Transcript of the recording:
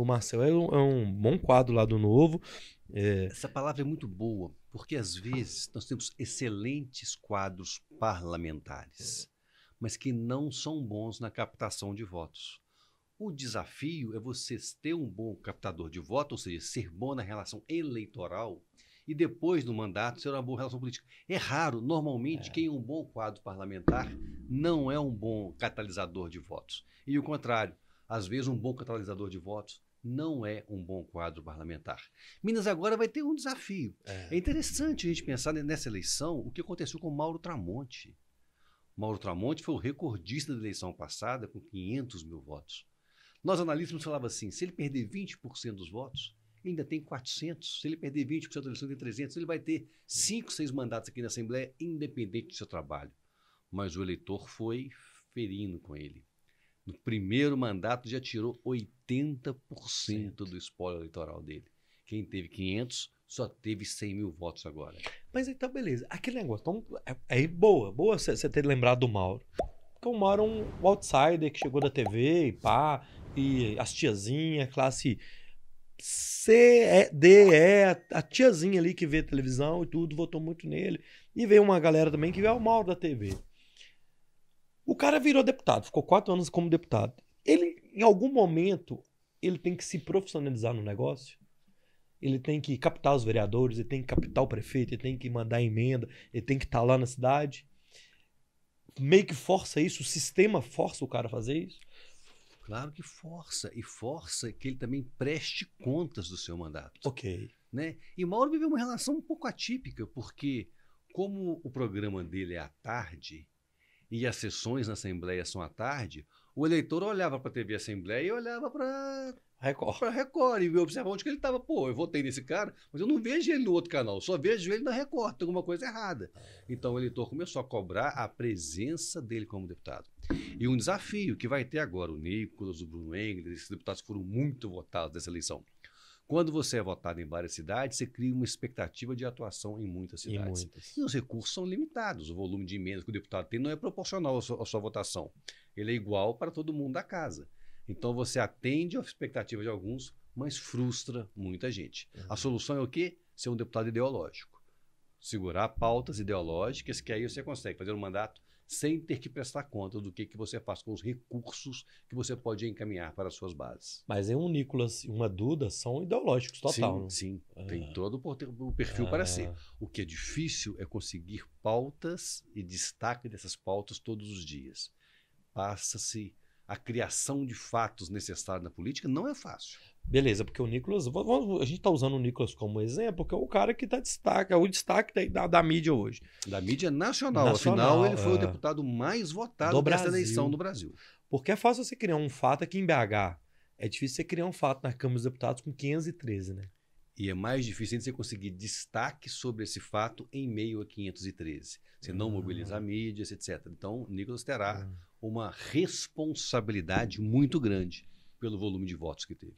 O Marcel é um, é um bom quadro lá do Novo. É... Essa palavra é muito boa, porque às vezes nós temos excelentes quadros parlamentares, mas que não são bons na captação de votos. O desafio é você ter um bom captador de votos, ou seja, ser bom na relação eleitoral e depois do mandato ser uma boa relação política. É raro, normalmente, é. quem é um bom quadro parlamentar não é um bom catalisador de votos. E o contrário, às vezes um bom catalisador de votos não é um bom quadro parlamentar. Minas agora vai ter um desafio. É, é interessante a gente pensar nessa eleição o que aconteceu com Mauro Tramonte. Mauro Tramonte foi o recordista da eleição passada com 500 mil votos. Nós analistas falava assim, se ele perder 20% dos votos, ele ainda tem 400. Se ele perder 20% da eleição, tem 300. Ele vai ter 5, 6 mandatos aqui na Assembleia, independente do seu trabalho. Mas o eleitor foi ferino com ele. No primeiro mandato já tirou 80% Cento. do espólio eleitoral dele. Quem teve 500 só teve 100 mil votos agora. Mas então, beleza. Aquele negócio. Então, é, é boa, boa você ter lembrado do Mauro. Porque o Mauro é um outsider que chegou da TV e pá, e as tiazinhas, classe C, D, E, a tiazinha ali que vê televisão e tudo, votou muito nele. E veio uma galera também que vê o Mauro da TV. O cara virou deputado, ficou quatro anos como deputado. Ele, em algum momento, ele tem que se profissionalizar no negócio. Ele tem que captar os vereadores, ele tem que captar o prefeito, ele tem que mandar emenda, ele tem que estar tá lá na cidade. Meio que força isso, o sistema força o cara a fazer isso. Claro que força, e força que ele também preste contas do seu mandato. Ok. Né? E Mauro viveu uma relação um pouco atípica, porque como o programa dele é à tarde, e as sessões na Assembleia são à tarde, o eleitor olhava para a TV Assembleia e olhava para Record. Pra Record, e observava onde que ele estava. Pô, eu votei nesse cara, mas eu não vejo ele no outro canal, só vejo ele na Record, tem alguma coisa errada. Então o eleitor começou a cobrar a presença dele como deputado. E um desafio que vai ter agora o Nicolas, o Bruno Engels, esses deputados foram muito votados nessa eleição. Quando você é votado em várias cidades, você cria uma expectativa de atuação em muitas cidades. Em muitas. E os recursos são limitados. O volume de emendas que o deputado tem não é proporcional à sua, à sua, votação. Ele é igual para todo mundo da casa. Então você atende à expectativa de alguns, mas frustra muita gente. Uhum. A solução é o quê? Ser um deputado ideológico segurar pautas ideológicas, que aí você consegue fazer um mandato sem ter que prestar conta do que, que você faz com os recursos que você pode encaminhar para as suas bases. Mas é um Nicolas e uma Duda são ideológicos total. Sim, né? sim. Ah. tem é. todo o perfil ah. para ser. Ah. O que é difícil é conseguir pautas e destaque dessas pautas todos os dias. Passa-se a criação de fatos necessários na política não é fácil. Beleza, porque o Nicolas, vamos, a gente está usando o Nicolas como exemplo, que é o cara que está destaque, é o destaque da, da, mídia hoje. Da mídia nacional, nacional afinal, ele foi o é. deputado mais votado nessa eleição do Brasil. Porque é fácil você criar um fato aqui em BH. É difícil você criar um fato na Câmara dos Deputados com 513, né? E é mais difícil ainda você conseguir destaque sobre esse fato em meio a 513. Você uhum. não mobilizar ah. mídias, etc. Então, Nicolas terá uhum. uma responsabilidade muito grande pelo volume de votos que teve.